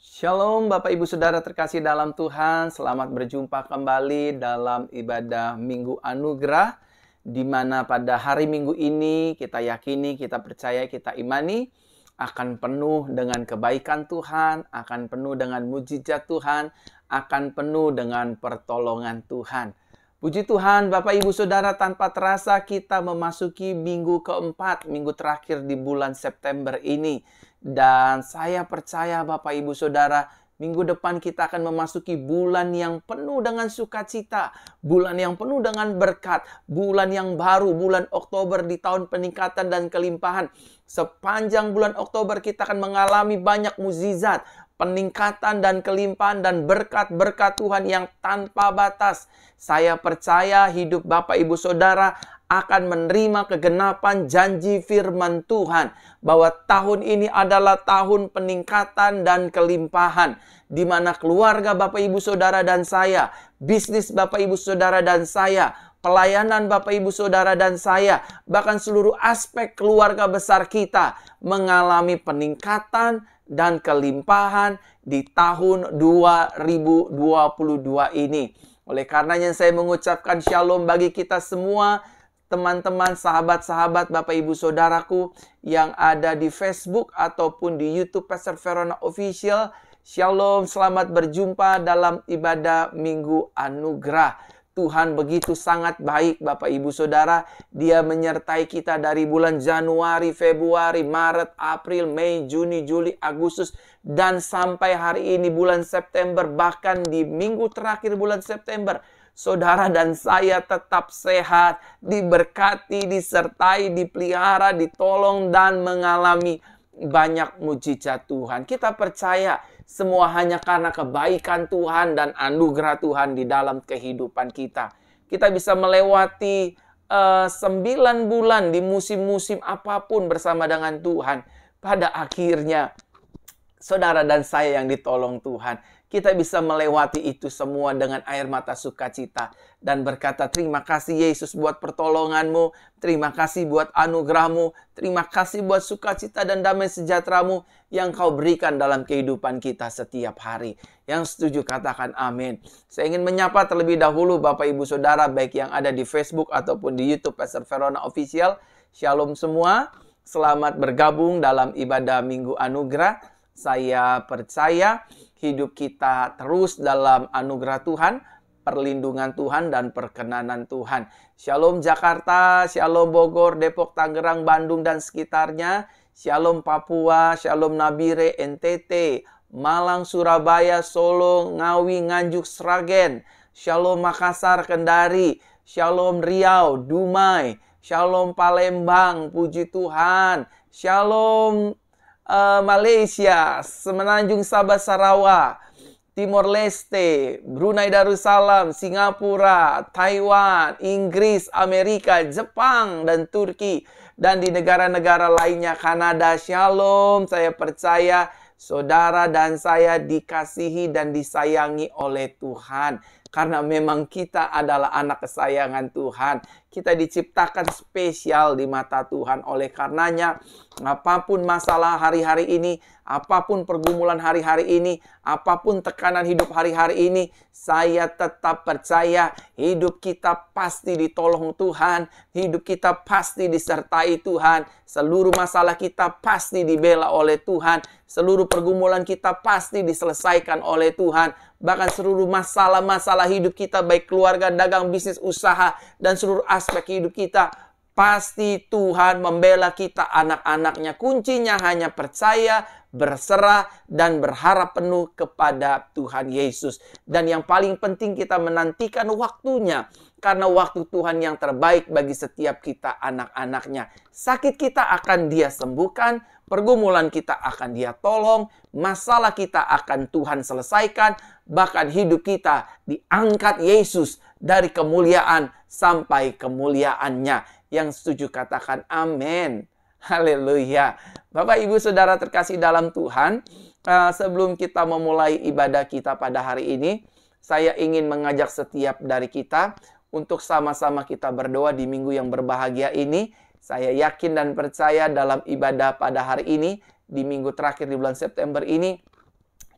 Shalom Bapak Ibu Saudara terkasih dalam Tuhan, selamat berjumpa kembali dalam ibadah Minggu Anugerah di mana pada hari Minggu ini kita yakini, kita percaya, kita imani akan penuh dengan kebaikan Tuhan, akan penuh dengan mujizat Tuhan, akan penuh dengan pertolongan Tuhan. Puji Tuhan, Bapak Ibu Saudara, tanpa terasa kita memasuki minggu keempat, minggu terakhir di bulan September ini dan saya percaya Bapak Ibu Saudara, minggu depan kita akan memasuki bulan yang penuh dengan sukacita, bulan yang penuh dengan berkat, bulan yang baru, bulan Oktober di tahun peningkatan dan kelimpahan. Sepanjang bulan Oktober kita akan mengalami banyak muzizat, peningkatan dan kelimpahan dan berkat-berkat Tuhan yang tanpa batas. Saya percaya hidup Bapak Ibu Saudara akan menerima kegenapan janji firman Tuhan bahwa tahun ini adalah tahun peningkatan dan kelimpahan di mana keluarga Bapak Ibu Saudara dan saya, bisnis Bapak Ibu Saudara dan saya, pelayanan Bapak Ibu Saudara dan saya, bahkan seluruh aspek keluarga besar kita mengalami peningkatan dan kelimpahan di tahun 2022 ini. Oleh karenanya saya mengucapkan shalom bagi kita semua teman-teman, sahabat-sahabat, Bapak Ibu Saudaraku yang ada di Facebook ataupun di YouTube Pastor Verona Official. Shalom, selamat berjumpa dalam ibadah Minggu Anugerah. Tuhan begitu sangat baik Bapak Ibu Saudara. Dia menyertai kita dari bulan Januari, Februari, Maret, April, Mei, Juni, Juli, Agustus. Dan sampai hari ini bulan September bahkan di minggu terakhir bulan September saudara dan saya tetap sehat, diberkati, disertai, dipelihara, ditolong, dan mengalami banyak mujizat Tuhan. Kita percaya semua hanya karena kebaikan Tuhan dan anugerah Tuhan di dalam kehidupan kita. Kita bisa melewati eh, sembilan bulan di musim-musim apapun bersama dengan Tuhan. Pada akhirnya, saudara dan saya yang ditolong Tuhan kita bisa melewati itu semua dengan air mata sukacita dan berkata terima kasih Yesus buat pertolonganmu, terima kasih buat anugerahmu, terima kasih buat sukacita dan damai sejahteramu yang kau berikan dalam kehidupan kita setiap hari. Yang setuju katakan amin. Saya ingin menyapa terlebih dahulu Bapak Ibu Saudara baik yang ada di Facebook ataupun di Youtube Pastor Verona Official. Shalom semua, selamat bergabung dalam ibadah Minggu Anugerah. Saya percaya hidup kita terus dalam anugerah Tuhan, perlindungan Tuhan, dan perkenanan Tuhan. Shalom Jakarta, Shalom Bogor, Depok, Tangerang, Bandung, dan sekitarnya. Shalom Papua, Shalom Nabire, NTT, Malang, Surabaya, Solo, Ngawi, Nganjuk, Sragen. Shalom Makassar, Kendari. Shalom Riau, Dumai. Shalom Palembang, puji Tuhan. Shalom Eh, Malaysia, Semenanjung Sabah Sarawak, Timor Leste, Brunei Darussalam, Singapura, Taiwan, Inggris, Amerika, Jepang, dan Turki. Dan di negara-negara lainnya, Kanada, Shalom, saya percaya saudara dan saya dikasihi dan disayangi oleh Tuhan. Karena memang kita adalah anak kesayangan Tuhan. Kita diciptakan spesial di mata Tuhan. Oleh karenanya, apapun masalah hari-hari ini, apapun pergumulan hari-hari ini, apapun tekanan hidup hari-hari ini, saya tetap percaya hidup kita pasti ditolong Tuhan, hidup kita pasti disertai Tuhan, seluruh masalah kita pasti dibela oleh Tuhan, seluruh pergumulan kita pasti diselesaikan oleh Tuhan, bahkan seluruh masalah-masalah hidup kita, baik keluarga, dagang, bisnis, usaha, dan seluruh aspek hidup kita Pasti Tuhan membela kita anak-anaknya. Kuncinya hanya percaya, berserah, dan berharap penuh kepada Tuhan Yesus. Dan yang paling penting kita menantikan waktunya. Karena waktu Tuhan yang terbaik bagi setiap kita anak-anaknya. Sakit kita akan dia sembuhkan, pergumulan kita akan dia tolong, masalah kita akan Tuhan selesaikan, bahkan hidup kita diangkat Yesus dari kemuliaan sampai kemuliaannya. Yang setuju katakan amin. Haleluya. Bapak Ibu Saudara terkasih dalam Tuhan, eh, sebelum kita memulai ibadah kita pada hari ini, saya ingin mengajak setiap dari kita untuk sama-sama kita berdoa di minggu yang berbahagia ini. Saya yakin dan percaya dalam ibadah pada hari ini, di minggu terakhir di bulan September ini,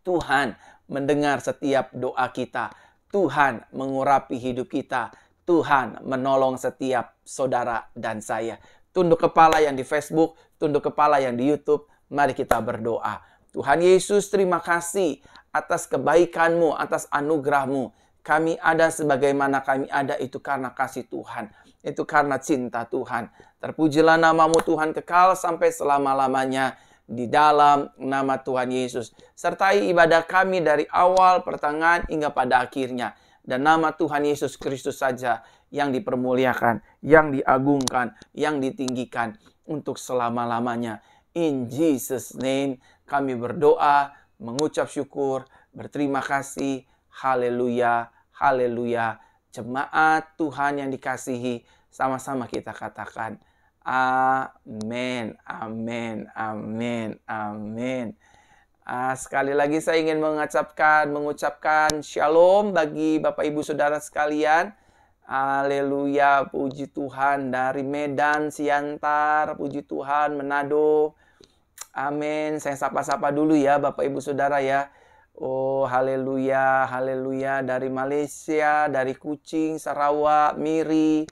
Tuhan mendengar setiap doa kita. Tuhan mengurapi hidup kita. Tuhan menolong setiap saudara dan saya. Tunduk kepala yang di Facebook, tunduk kepala yang di YouTube. Mari kita berdoa. Tuhan Yesus, terima kasih atas kebaikan-Mu, atas anugerah-Mu. Kami ada sebagaimana kami ada itu karena kasih Tuhan. Itu karena cinta Tuhan. Terpujilah namamu Tuhan kekal sampai selama-lamanya di dalam nama Tuhan Yesus. Sertai ibadah kami dari awal, pertengahan hingga pada akhirnya dan nama Tuhan Yesus Kristus saja yang dipermuliakan, yang diagungkan, yang ditinggikan untuk selama-lamanya. In Jesus name kami berdoa, mengucap syukur, berterima kasih. Haleluya, haleluya. Jemaat Tuhan yang dikasihi, sama-sama kita katakan. Amin, amin, amin, amin. Uh, sekali lagi saya ingin mengucapkan mengucapkan shalom bagi Bapak Ibu Saudara sekalian. Haleluya, puji Tuhan dari Medan, Siantar, puji Tuhan, Menado. Amin. Saya sapa-sapa dulu ya Bapak Ibu Saudara ya. Oh, haleluya, haleluya dari Malaysia, dari Kucing, Sarawak, Miri.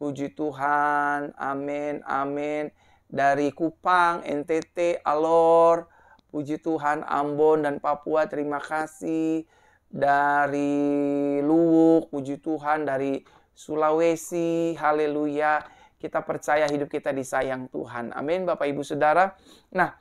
Puji Tuhan. Amin, amin. Dari Kupang, NTT, Alor, Puji Tuhan Ambon dan Papua terima kasih dari Luwuk, puji Tuhan dari Sulawesi, haleluya. Kita percaya hidup kita disayang Tuhan. Amin Bapak Ibu Saudara. Nah,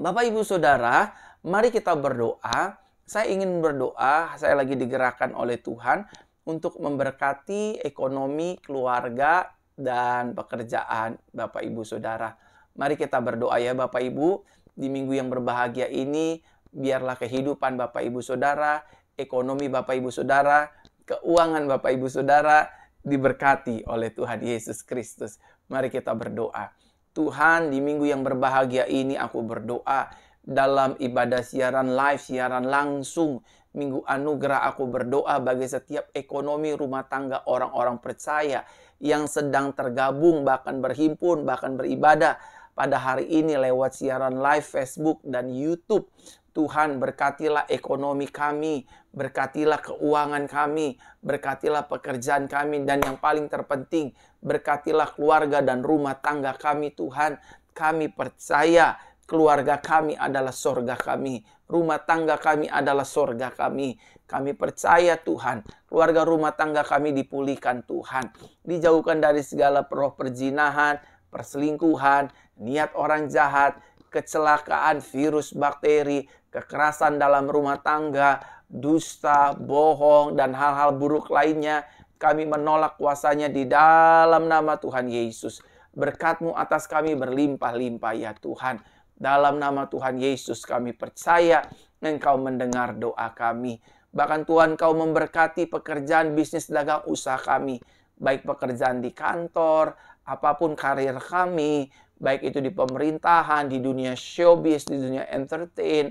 Bapak Ibu Saudara, mari kita berdoa. Saya ingin berdoa, saya lagi digerakkan oleh Tuhan untuk memberkati ekonomi keluarga dan pekerjaan Bapak Ibu Saudara. Mari kita berdoa ya Bapak Ibu di minggu yang berbahagia ini, biarlah kehidupan Bapak Ibu Saudara, ekonomi Bapak Ibu Saudara, keuangan Bapak Ibu Saudara diberkati oleh Tuhan Yesus Kristus. Mari kita berdoa. Tuhan, di minggu yang berbahagia ini aku berdoa dalam ibadah siaran live, siaran langsung. Minggu anugerah aku berdoa bagi setiap ekonomi rumah tangga orang-orang percaya yang sedang tergabung, bahkan berhimpun, bahkan beribadah pada hari ini lewat siaran live Facebook dan YouTube. Tuhan berkatilah ekonomi kami, berkatilah keuangan kami, berkatilah pekerjaan kami, dan yang paling terpenting, berkatilah keluarga dan rumah tangga kami Tuhan. Kami percaya keluarga kami adalah sorga kami, rumah tangga kami adalah sorga kami. Kami percaya Tuhan, keluarga rumah tangga kami dipulihkan Tuhan. Dijauhkan dari segala roh perjinahan, perselingkuhan, niat orang jahat, kecelakaan virus bakteri, kekerasan dalam rumah tangga, dusta, bohong, dan hal-hal buruk lainnya. Kami menolak kuasanya di dalam nama Tuhan Yesus. Berkatmu atas kami berlimpah-limpah ya Tuhan. Dalam nama Tuhan Yesus kami percaya Engkau mendengar doa kami. Bahkan Tuhan kau memberkati pekerjaan bisnis dagang usaha kami. Baik pekerjaan di kantor, apapun karir kami, baik itu di pemerintahan, di dunia showbiz, di dunia entertain,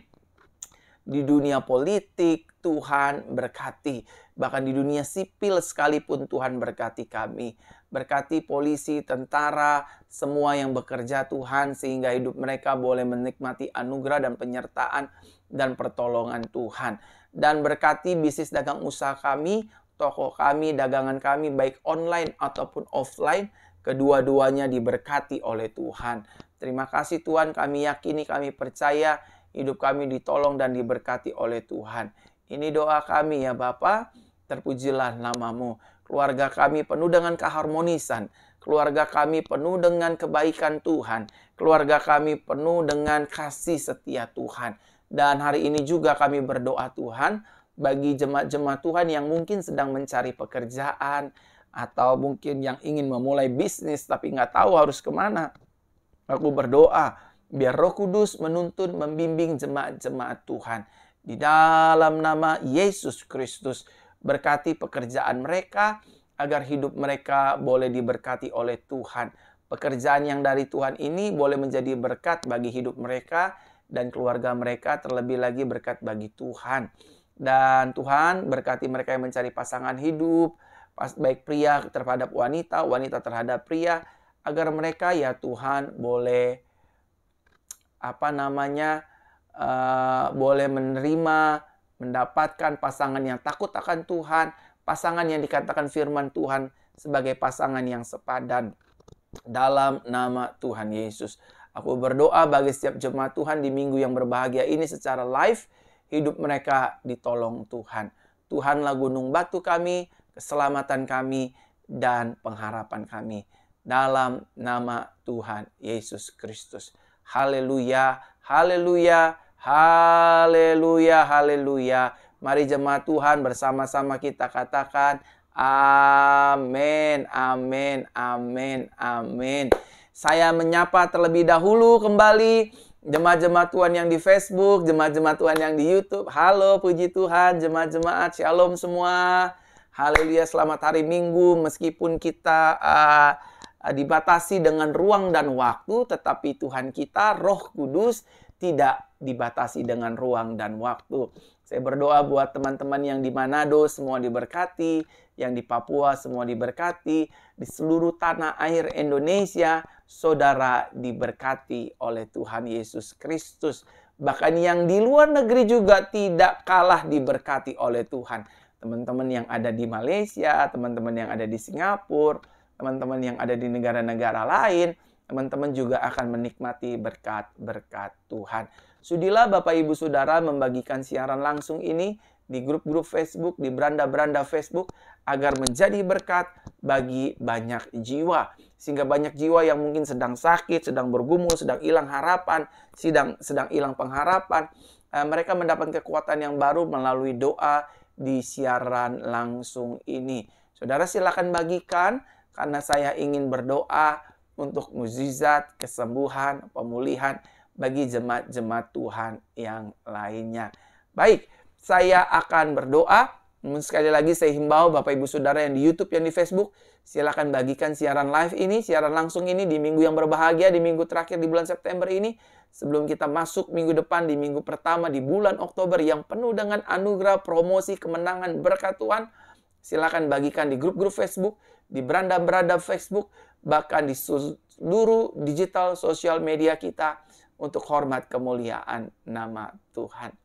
di dunia politik, Tuhan berkati. Bahkan di dunia sipil sekalipun Tuhan berkati kami. Berkati polisi, tentara, semua yang bekerja Tuhan sehingga hidup mereka boleh menikmati anugerah dan penyertaan dan pertolongan Tuhan. Dan berkati bisnis dagang usaha kami, toko kami, dagangan kami baik online ataupun offline Kedua-duanya diberkati oleh Tuhan. Terima kasih Tuhan, kami yakini, kami percaya hidup kami ditolong dan diberkati oleh Tuhan. Ini doa kami ya Bapa. Terpujilah namamu. Keluarga kami penuh dengan keharmonisan. Keluarga kami penuh dengan kebaikan Tuhan. Keluarga kami penuh dengan kasih setia Tuhan. Dan hari ini juga kami berdoa Tuhan bagi jemaat-jemaat Tuhan yang mungkin sedang mencari pekerjaan, atau mungkin yang ingin memulai bisnis tapi nggak tahu harus kemana. Aku berdoa biar Roh Kudus menuntun, membimbing jemaat-jemaat Tuhan di dalam nama Yesus Kristus. Berkati pekerjaan mereka agar hidup mereka boleh diberkati oleh Tuhan. Pekerjaan yang dari Tuhan ini boleh menjadi berkat bagi hidup mereka dan keluarga mereka, terlebih lagi berkat bagi Tuhan. Dan Tuhan berkati mereka yang mencari pasangan hidup, baik pria terhadap wanita, wanita terhadap pria, agar mereka ya Tuhan boleh apa namanya uh, boleh menerima, mendapatkan pasangan yang takut akan Tuhan, pasangan yang dikatakan firman Tuhan sebagai pasangan yang sepadan dalam nama Tuhan Yesus. Aku berdoa bagi setiap jemaat Tuhan di minggu yang berbahagia ini secara live, hidup mereka ditolong Tuhan. Tuhanlah gunung batu kami, keselamatan kami, dan pengharapan kami. Dalam nama Tuhan Yesus Kristus. Haleluya, haleluya, haleluya, haleluya. Mari jemaat Tuhan bersama-sama kita katakan amin, amin, amin, amin. Saya menyapa terlebih dahulu kembali jemaat-jemaat Tuhan yang di Facebook, jemaat-jemaat Tuhan yang di YouTube. Halo, puji Tuhan, jemaat-jemaat, shalom semua. Haleluya, selamat hari Minggu. Meskipun kita uh, dibatasi dengan ruang dan waktu, tetapi Tuhan kita, Roh Kudus, tidak dibatasi dengan ruang dan waktu. Saya berdoa buat teman-teman yang di Manado semua diberkati, yang di Papua semua diberkati, di seluruh tanah air Indonesia, saudara diberkati oleh Tuhan Yesus Kristus. Bahkan yang di luar negeri juga tidak kalah diberkati oleh Tuhan teman-teman yang ada di Malaysia, teman-teman yang ada di Singapura, teman-teman yang ada di negara-negara lain, teman-teman juga akan menikmati berkat-berkat Tuhan. Sudilah Bapak Ibu Saudara membagikan siaran langsung ini di grup-grup Facebook, di beranda-beranda Facebook agar menjadi berkat bagi banyak jiwa. Sehingga banyak jiwa yang mungkin sedang sakit, sedang bergumul, sedang hilang harapan, sedang sedang hilang pengharapan, eh, mereka mendapat kekuatan yang baru melalui doa di siaran langsung ini. Saudara silakan bagikan karena saya ingin berdoa untuk mukjizat, kesembuhan, pemulihan bagi jemaat-jemaat Tuhan yang lainnya. Baik, saya akan berdoa namun Sekali lagi saya himbau Bapak Ibu Saudara yang di Youtube, yang di Facebook, silahkan bagikan siaran live ini, siaran langsung ini di minggu yang berbahagia, di minggu terakhir di bulan September ini. Sebelum kita masuk minggu depan, di minggu pertama di bulan Oktober yang penuh dengan anugerah, promosi, kemenangan, berkat Tuhan. Silahkan bagikan di grup-grup Facebook, di beranda-beranda Facebook, bahkan di seluruh digital sosial media kita untuk hormat kemuliaan nama Tuhan.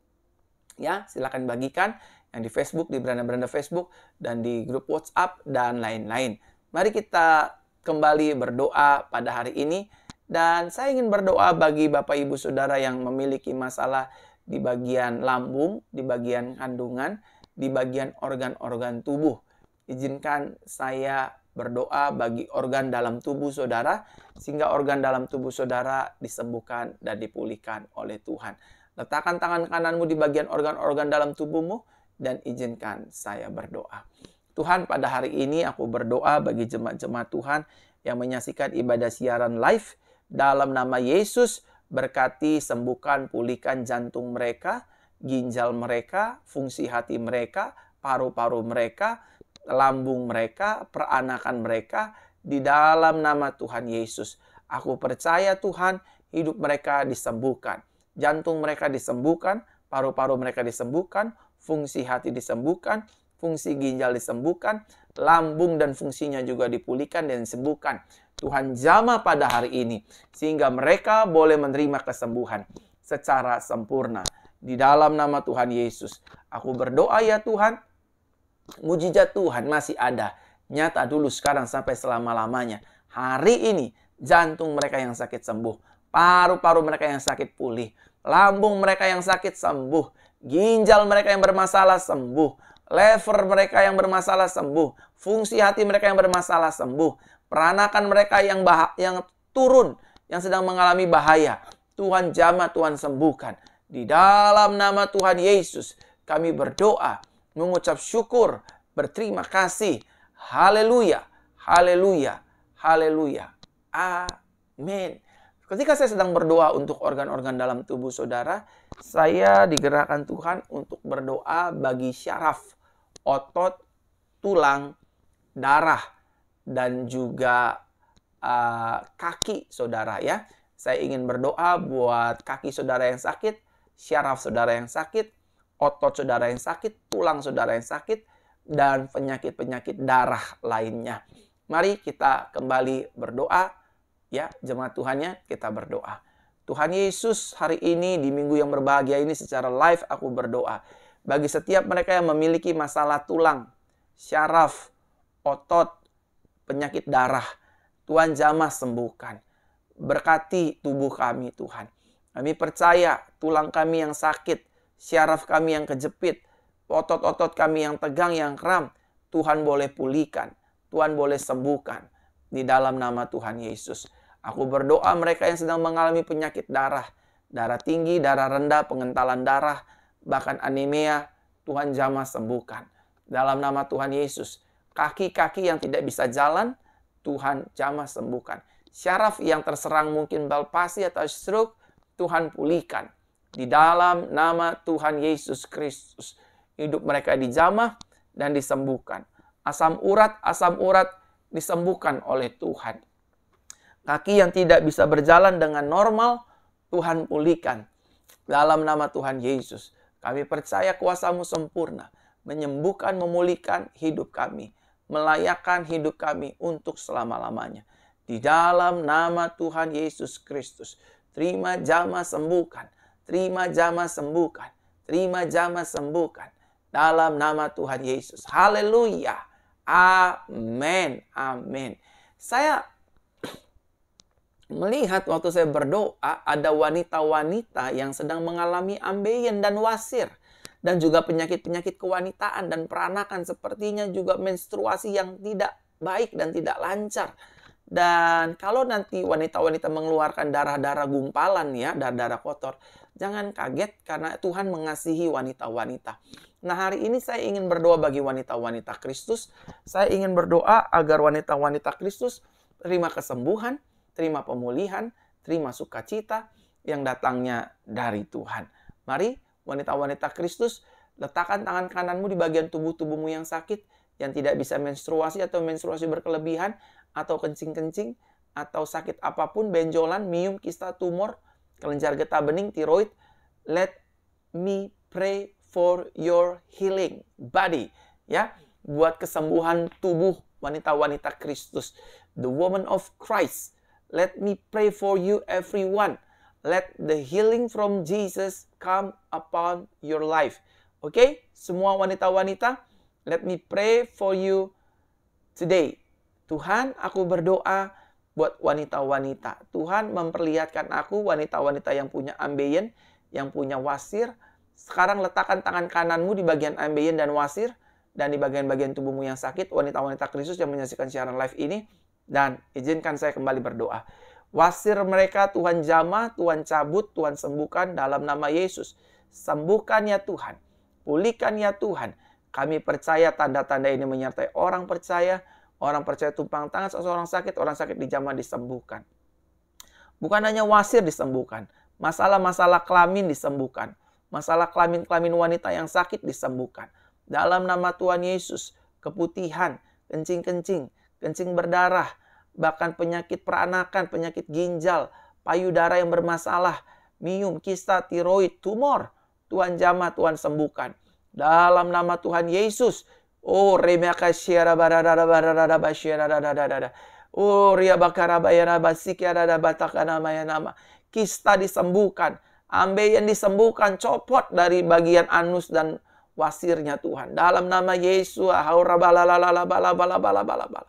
Ya, silakan bagikan yang di Facebook, di beranda-beranda Facebook, dan di grup WhatsApp, dan lain-lain. Mari kita kembali berdoa pada hari ini. Dan saya ingin berdoa bagi Bapak Ibu Saudara yang memiliki masalah di bagian lambung, di bagian kandungan, di bagian organ-organ tubuh. Izinkan saya berdoa bagi organ dalam tubuh saudara, sehingga organ dalam tubuh saudara disembuhkan dan dipulihkan oleh Tuhan. Letakkan tangan kananmu di bagian organ-organ dalam tubuhmu, dan izinkan saya berdoa. Tuhan pada hari ini aku berdoa bagi jemaat-jemaat Tuhan yang menyaksikan ibadah siaran live dalam nama Yesus berkati sembuhkan pulihkan jantung mereka, ginjal mereka, fungsi hati mereka, paru-paru mereka, lambung mereka, peranakan mereka di dalam nama Tuhan Yesus. Aku percaya Tuhan hidup mereka disembuhkan, jantung mereka disembuhkan, paru-paru mereka disembuhkan, fungsi hati disembuhkan, fungsi ginjal disembuhkan, lambung dan fungsinya juga dipulihkan dan disembuhkan. Tuhan jama pada hari ini sehingga mereka boleh menerima kesembuhan secara sempurna. Di dalam nama Tuhan Yesus, aku berdoa ya Tuhan, mujizat Tuhan masih ada. Nyata dulu sekarang sampai selama-lamanya. Hari ini jantung mereka yang sakit sembuh, paru-paru mereka yang sakit pulih, lambung mereka yang sakit sembuh, Ginjal mereka yang bermasalah sembuh. Lever mereka yang bermasalah sembuh. Fungsi hati mereka yang bermasalah sembuh. Peranakan mereka yang bah yang turun, yang sedang mengalami bahaya. Tuhan jama, Tuhan sembuhkan. Di dalam nama Tuhan Yesus, kami berdoa, mengucap syukur, berterima kasih. Haleluya, haleluya, haleluya. Amin. Ketika saya sedang berdoa untuk organ-organ dalam tubuh saudara, saya digerakkan Tuhan untuk berdoa bagi syaraf, otot, tulang, darah, dan juga uh, kaki saudara ya. Saya ingin berdoa buat kaki saudara yang sakit, syaraf saudara yang sakit, otot saudara yang sakit, tulang saudara yang sakit, dan penyakit-penyakit darah lainnya. Mari kita kembali berdoa ya jemaat Tuhannya kita berdoa. Tuhan Yesus hari ini di minggu yang berbahagia ini secara live aku berdoa. Bagi setiap mereka yang memiliki masalah tulang, syaraf, otot, penyakit darah. Tuhan jamah sembuhkan. Berkati tubuh kami Tuhan. Kami percaya tulang kami yang sakit, syaraf kami yang kejepit, otot-otot kami yang tegang, yang kram. Tuhan boleh pulihkan. Tuhan boleh sembuhkan. Di dalam nama Tuhan Yesus. Aku berdoa mereka yang sedang mengalami penyakit darah, darah tinggi, darah rendah, pengentalan darah, bahkan anemia, Tuhan jamah sembuhkan. Dalam nama Tuhan Yesus, kaki-kaki yang tidak bisa jalan, Tuhan jamah sembuhkan. Syaraf yang terserang mungkin balpasi atau stroke, Tuhan pulihkan. Di dalam nama Tuhan Yesus Kristus. Hidup mereka dijamah dan disembuhkan. Asam urat, asam urat disembuhkan oleh Tuhan. Kaki yang tidak bisa berjalan dengan normal, Tuhan pulihkan. Dalam nama Tuhan Yesus, kami percaya kuasamu sempurna, menyembuhkan, memulihkan hidup kami, melayakan hidup kami untuk selama-lamanya. Di dalam nama Tuhan Yesus Kristus, terima jama sembuhkan, terima jama sembuhkan, terima jama sembuhkan. Dalam nama Tuhan Yesus. Haleluya. Amin. Amin. Saya melihat waktu saya berdoa ada wanita-wanita yang sedang mengalami ambeien dan wasir dan juga penyakit-penyakit kewanitaan dan peranakan sepertinya juga menstruasi yang tidak baik dan tidak lancar. Dan kalau nanti wanita-wanita mengeluarkan darah-darah gumpalan ya, darah-darah kotor, jangan kaget karena Tuhan mengasihi wanita-wanita. Nah hari ini saya ingin berdoa bagi wanita-wanita Kristus. Saya ingin berdoa agar wanita-wanita Kristus terima kesembuhan, terima pemulihan, terima sukacita yang datangnya dari Tuhan. Mari wanita-wanita Kristus, letakkan tangan kananmu di bagian tubuh-tubuhmu yang sakit, yang tidak bisa menstruasi atau menstruasi berkelebihan, atau kencing-kencing, atau sakit apapun, benjolan, mium, kista, tumor, kelenjar getah bening, tiroid. Let me pray for your healing body. Ya, buat kesembuhan tubuh wanita-wanita Kristus. The woman of Christ Let me pray for you, everyone. Let the healing from Jesus come upon your life. Oke, okay? semua wanita-wanita, let me pray for you today. Tuhan, aku berdoa buat wanita-wanita. Tuhan memperlihatkan aku wanita-wanita yang punya ambeien, yang punya wasir. Sekarang letakkan tangan kananmu di bagian ambeien dan wasir dan di bagian-bagian tubuhmu yang sakit, wanita-wanita Kristus yang menyaksikan siaran live ini, dan izinkan saya kembali berdoa. Wasir mereka Tuhan jamah, Tuhan cabut, Tuhan sembuhkan dalam nama Yesus. Sembuhkan ya Tuhan. Pulihkan ya Tuhan. Kami percaya tanda-tanda ini menyertai orang percaya. Orang percaya tumpang tangan seseorang sakit, orang sakit di dijamah disembuhkan. Bukan hanya wasir disembuhkan. Masalah-masalah kelamin disembuhkan. Masalah kelamin-kelamin wanita yang sakit disembuhkan. Dalam nama Tuhan Yesus, keputihan, kencing-kencing, kencing berdarah, bahkan penyakit peranakan, penyakit ginjal, payudara yang bermasalah, mium, kista, tiroid, tumor. Tuhan jamah, Tuhan sembuhkan. Dalam nama Tuhan Yesus. Oh, remakasyara barada barada basyara dadadada. Oh, ria bakara bayana basikia dada batakana nama. Kista disembuhkan. Ambeien disembuhkan, copot dari bagian anus dan wasirnya Tuhan. Dalam nama Yesus, haura bala bala bala bala bala bala bala.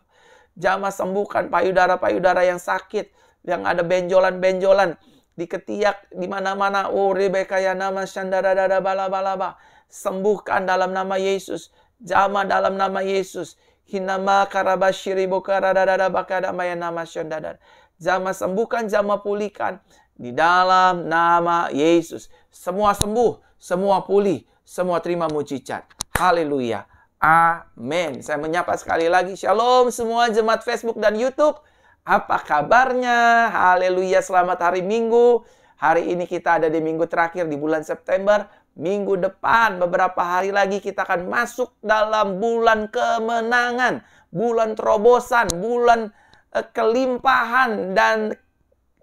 Jamaah sembuhkan payudara-payudara yang sakit, yang ada benjolan-benjolan di ketiak di mana-mana. Oh, Rebeka ya nama Shandara dada bala ba. Sembuhkan dalam nama Yesus. Jama dalam nama Yesus. Hinama karabashiri bokara dada bakada maya nama Shandara. Jama sembuhkan, jama pulihkan di dalam nama Yesus. Semua sembuh, semua pulih, semua terima mujizat. Haleluya. Amin. Saya menyapa sekali lagi. Shalom semua jemaat Facebook dan YouTube. Apa kabarnya? Haleluya, selamat hari Minggu. Hari ini kita ada di minggu terakhir di bulan September. Minggu depan beberapa hari lagi kita akan masuk dalam bulan kemenangan, bulan terobosan, bulan eh, kelimpahan dan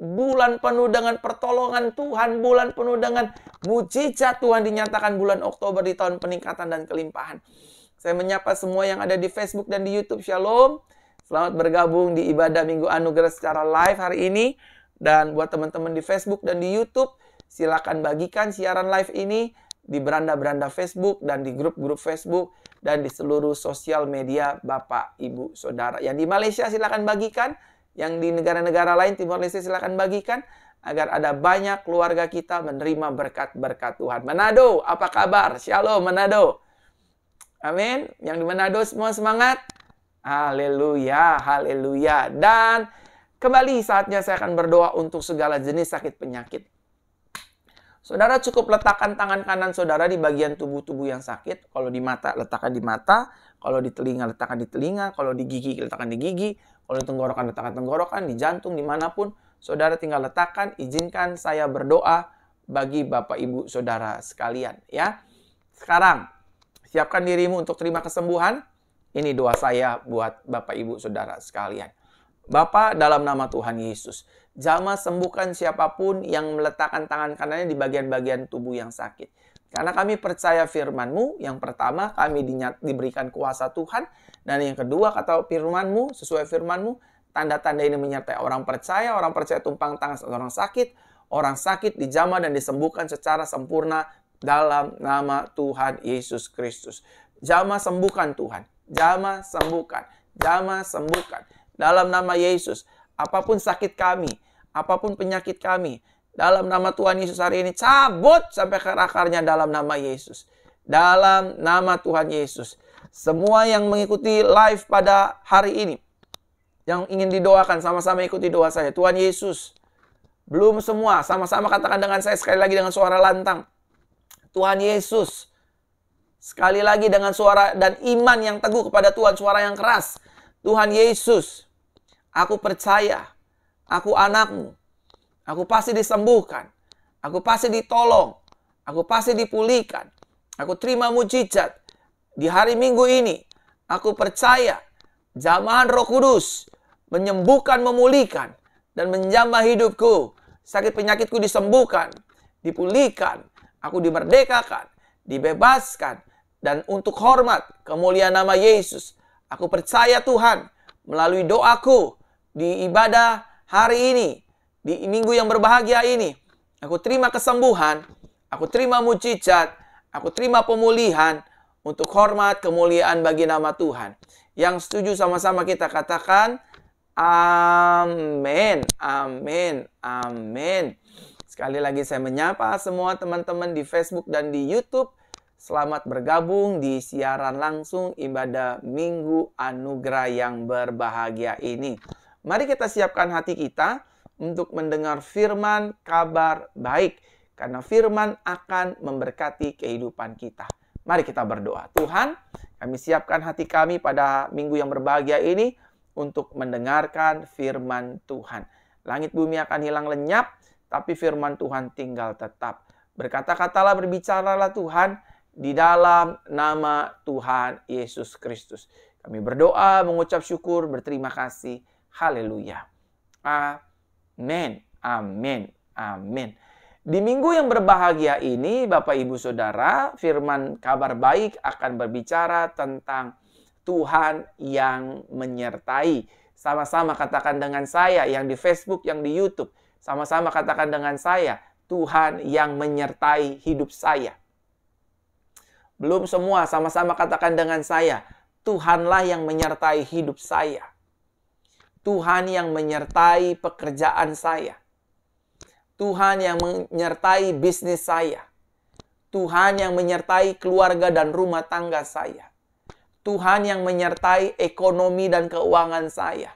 bulan penuh dengan pertolongan Tuhan, bulan penuh dengan mujizat Tuhan dinyatakan bulan Oktober di tahun peningkatan dan kelimpahan. Saya menyapa semua yang ada di Facebook dan di YouTube. Shalom. Selamat bergabung di ibadah Minggu Anugerah secara live hari ini. Dan buat teman-teman di Facebook dan di YouTube, silakan bagikan siaran live ini di beranda-beranda Facebook dan di grup-grup Facebook dan di seluruh sosial media Bapak, Ibu, Saudara. Yang di Malaysia silakan bagikan, yang di negara-negara lain Timor Leste silakan bagikan agar ada banyak keluarga kita menerima berkat-berkat Tuhan. Manado, apa kabar? Shalom Manado. Amin. Yang di Manado semua semangat. Haleluya, haleluya. Dan kembali saatnya saya akan berdoa untuk segala jenis sakit penyakit. Saudara cukup letakkan tangan kanan saudara di bagian tubuh-tubuh yang sakit. Kalau di mata, letakkan di mata. Kalau di telinga, letakkan di telinga. Kalau di gigi, letakkan di gigi. Kalau di tenggorokan, letakkan tenggorokan. Di jantung, dimanapun. Saudara tinggal letakkan, izinkan saya berdoa bagi Bapak Ibu Saudara sekalian. ya. Sekarang, Siapkan dirimu untuk terima kesembuhan. Ini doa saya buat Bapak Ibu Saudara sekalian. Bapa dalam nama Tuhan Yesus, Jama sembuhkan siapapun yang meletakkan tangan kanannya di bagian-bagian tubuh yang sakit. Karena kami percaya firman-Mu, yang pertama kami dinyat, diberikan kuasa Tuhan, dan yang kedua kata firman-Mu, sesuai firman-Mu, tanda-tanda ini menyertai orang percaya, orang percaya tumpang tangan orang sakit, orang sakit dijama dan disembuhkan secara sempurna dalam nama Tuhan Yesus Kristus. Jama sembuhkan Tuhan. Jama sembuhkan. Jama sembuhkan. Dalam nama Yesus. Apapun sakit kami. Apapun penyakit kami. Dalam nama Tuhan Yesus hari ini. Cabut sampai ke akarnya dalam nama Yesus. Dalam nama Tuhan Yesus. Semua yang mengikuti live pada hari ini. Yang ingin didoakan sama-sama ikuti doa saya. Tuhan Yesus. Belum semua. Sama-sama katakan dengan saya sekali lagi dengan suara lantang. Tuhan Yesus. Sekali lagi dengan suara dan iman yang teguh kepada Tuhan, suara yang keras. Tuhan Yesus, aku percaya, aku anakmu, aku pasti disembuhkan, aku pasti ditolong, aku pasti dipulihkan, aku terima mujizat. Di hari minggu ini, aku percaya jamahan roh kudus menyembuhkan, memulihkan, dan menjamah hidupku. Sakit penyakitku disembuhkan, dipulihkan, Aku dimerdekakan, dibebaskan, dan untuk hormat kemuliaan nama Yesus. Aku percaya Tuhan melalui doaku di ibadah hari ini, di minggu yang berbahagia ini. Aku terima kesembuhan, aku terima mujizat, aku terima pemulihan untuk hormat kemuliaan bagi nama Tuhan. Yang setuju sama-sama kita katakan, Amin, Amin, Amin. Sekali lagi saya menyapa semua teman-teman di Facebook dan di YouTube. Selamat bergabung di siaran langsung ibadah Minggu Anugerah yang berbahagia ini. Mari kita siapkan hati kita untuk mendengar firman kabar baik karena firman akan memberkati kehidupan kita. Mari kita berdoa. Tuhan, kami siapkan hati kami pada minggu yang berbahagia ini untuk mendengarkan firman Tuhan. Langit bumi akan hilang lenyap tapi firman Tuhan tinggal tetap. Berkata-katalah, berbicaralah Tuhan di dalam nama Tuhan Yesus Kristus. Kami berdoa, mengucap syukur, berterima kasih. Haleluya. Amin. Amin. Amin. Di minggu yang berbahagia ini, Bapak Ibu Saudara, firman kabar baik akan berbicara tentang Tuhan yang menyertai. Sama-sama katakan dengan saya yang di Facebook, yang di YouTube. Sama-sama katakan dengan saya, Tuhan yang menyertai hidup saya. Belum semua sama-sama katakan dengan saya, Tuhanlah yang menyertai hidup saya. Tuhan yang menyertai pekerjaan saya. Tuhan yang menyertai bisnis saya. Tuhan yang menyertai keluarga dan rumah tangga saya. Tuhan yang menyertai ekonomi dan keuangan saya.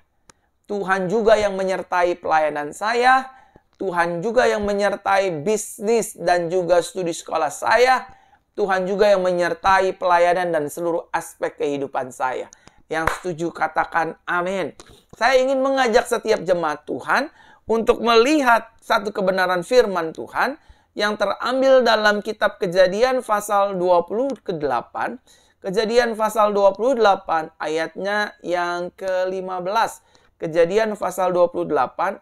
Tuhan juga yang menyertai pelayanan saya, Tuhan juga yang menyertai bisnis dan juga studi sekolah saya, Tuhan juga yang menyertai pelayanan dan seluruh aspek kehidupan saya. Yang setuju katakan amin. Saya ingin mengajak setiap jemaat Tuhan untuk melihat satu kebenaran firman Tuhan yang terambil dalam kitab Kejadian pasal 20 ke-8, Kejadian pasal 28 ayatnya yang ke-15. Kejadian pasal 28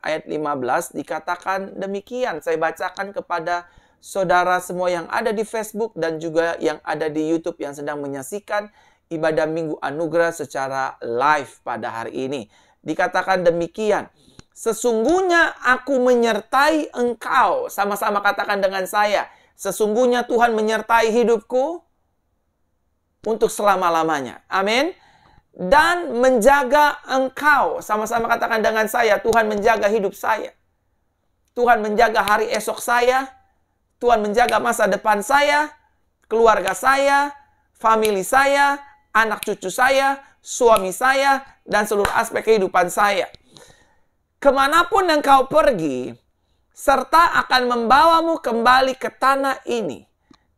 ayat 15 dikatakan demikian. Saya bacakan kepada saudara semua yang ada di Facebook dan juga yang ada di YouTube yang sedang menyaksikan ibadah Minggu Anugerah secara live pada hari ini. Dikatakan demikian. Sesungguhnya aku menyertai engkau. Sama-sama katakan dengan saya. Sesungguhnya Tuhan menyertai hidupku untuk selama-lamanya. Amin dan menjaga engkau. Sama-sama katakan dengan saya, Tuhan menjaga hidup saya. Tuhan menjaga hari esok saya. Tuhan menjaga masa depan saya, keluarga saya, family saya, anak cucu saya, suami saya, dan seluruh aspek kehidupan saya. Kemanapun engkau pergi, serta akan membawamu kembali ke tanah ini.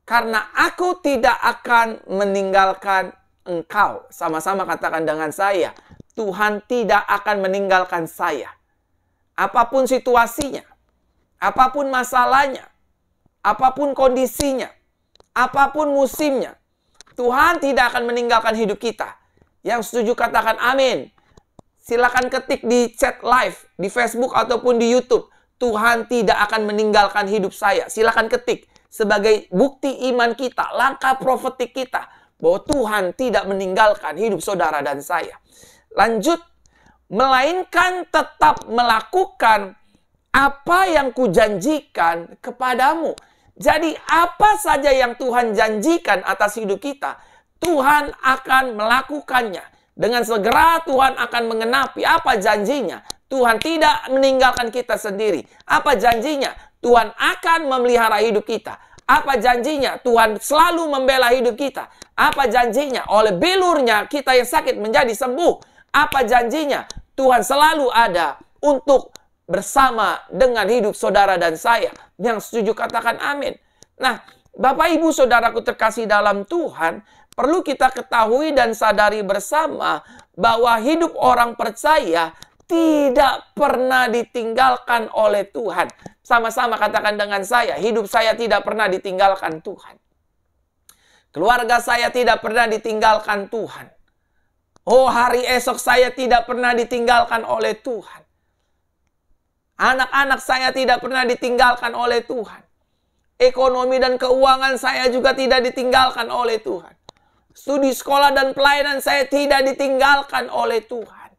Karena aku tidak akan meninggalkan engkau. Sama-sama katakan dengan saya, Tuhan tidak akan meninggalkan saya. Apapun situasinya, apapun masalahnya, apapun kondisinya, apapun musimnya, Tuhan tidak akan meninggalkan hidup kita. Yang setuju katakan amin. Silakan ketik di chat live, di Facebook ataupun di YouTube. Tuhan tidak akan meninggalkan hidup saya. Silakan ketik sebagai bukti iman kita, langkah profetik kita bahwa Tuhan tidak meninggalkan hidup saudara dan saya. Lanjut, melainkan tetap melakukan apa yang kujanjikan kepadamu. Jadi apa saja yang Tuhan janjikan atas hidup kita, Tuhan akan melakukannya. Dengan segera Tuhan akan mengenapi apa janjinya. Tuhan tidak meninggalkan kita sendiri. Apa janjinya? Tuhan akan memelihara hidup kita. Apa janjinya? Tuhan selalu membela hidup kita. Apa janjinya? Oleh bilurnya kita yang sakit menjadi sembuh. Apa janjinya? Tuhan selalu ada untuk bersama dengan hidup saudara dan saya. Yang setuju katakan amin. Nah, Bapak Ibu Saudaraku terkasih dalam Tuhan, perlu kita ketahui dan sadari bersama bahwa hidup orang percaya tidak pernah ditinggalkan oleh Tuhan. Sama-sama katakan dengan saya, hidup saya tidak pernah ditinggalkan Tuhan. Keluarga saya tidak pernah ditinggalkan Tuhan. Oh, hari esok saya tidak pernah ditinggalkan oleh Tuhan. Anak-anak saya tidak pernah ditinggalkan oleh Tuhan. Ekonomi dan keuangan saya juga tidak ditinggalkan oleh Tuhan. Studi sekolah dan pelayanan saya tidak ditinggalkan oleh Tuhan.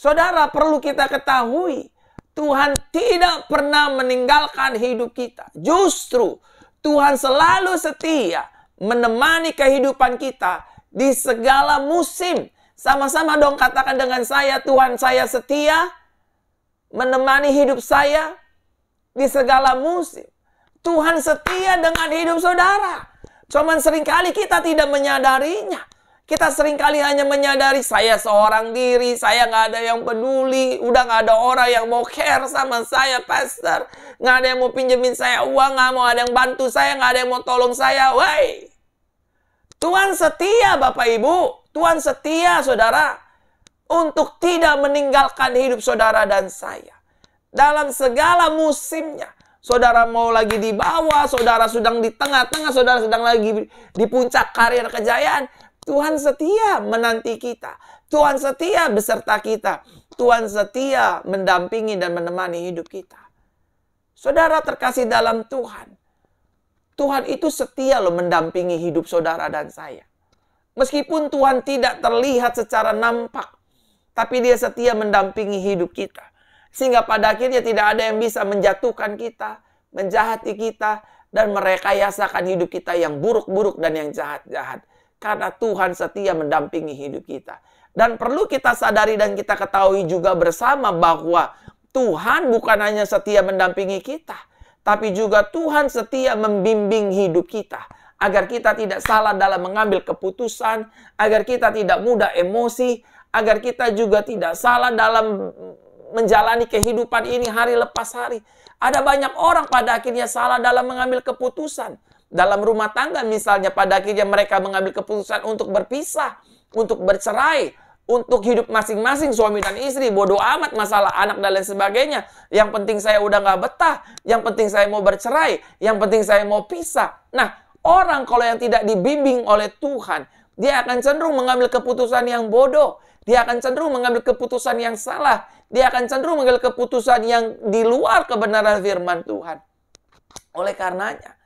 Saudara, perlu kita ketahui Tuhan tidak pernah meninggalkan hidup kita. Justru Tuhan selalu setia menemani kehidupan kita di segala musim. Sama-sama dong katakan dengan saya, Tuhan saya setia menemani hidup saya di segala musim. Tuhan setia dengan hidup saudara. Cuman seringkali kita tidak menyadarinya. Kita sering kali hanya menyadari saya seorang diri, saya nggak ada yang peduli, udah nggak ada orang yang mau care sama saya, pastor. Nggak ada yang mau pinjemin saya uang, nggak mau ada yang bantu saya, nggak ada yang mau tolong saya. Woi, Tuhan setia Bapak Ibu, Tuhan setia saudara untuk tidak meninggalkan hidup saudara dan saya. Dalam segala musimnya, saudara mau lagi di bawah, saudara sedang di tengah-tengah, saudara sedang lagi di puncak karir kejayaan, Tuhan setia menanti kita. Tuhan setia beserta kita. Tuhan setia mendampingi dan menemani hidup kita. Saudara terkasih dalam Tuhan. Tuhan itu setia loh mendampingi hidup saudara dan saya. Meskipun Tuhan tidak terlihat secara nampak, tapi dia setia mendampingi hidup kita. Sehingga pada akhirnya tidak ada yang bisa menjatuhkan kita, menjahati kita, dan merekayasakan hidup kita yang buruk-buruk dan yang jahat-jahat. Karena Tuhan setia mendampingi hidup kita. Dan perlu kita sadari dan kita ketahui juga bersama bahwa Tuhan bukan hanya setia mendampingi kita, tapi juga Tuhan setia membimbing hidup kita agar kita tidak salah dalam mengambil keputusan, agar kita tidak mudah emosi, agar kita juga tidak salah dalam menjalani kehidupan ini hari lepas hari. Ada banyak orang pada akhirnya salah dalam mengambil keputusan dalam rumah tangga misalnya pada akhirnya mereka mengambil keputusan untuk berpisah, untuk bercerai, untuk hidup masing-masing suami dan istri. Bodoh amat masalah anak dan lain sebagainya. Yang penting saya udah nggak betah. Yang penting saya mau bercerai. Yang penting saya mau pisah. Nah, orang kalau yang tidak dibimbing oleh Tuhan, dia akan cenderung mengambil keputusan yang bodoh. Dia akan cenderung mengambil keputusan yang salah. Dia akan cenderung mengambil keputusan yang di luar kebenaran firman Tuhan. Oleh karenanya,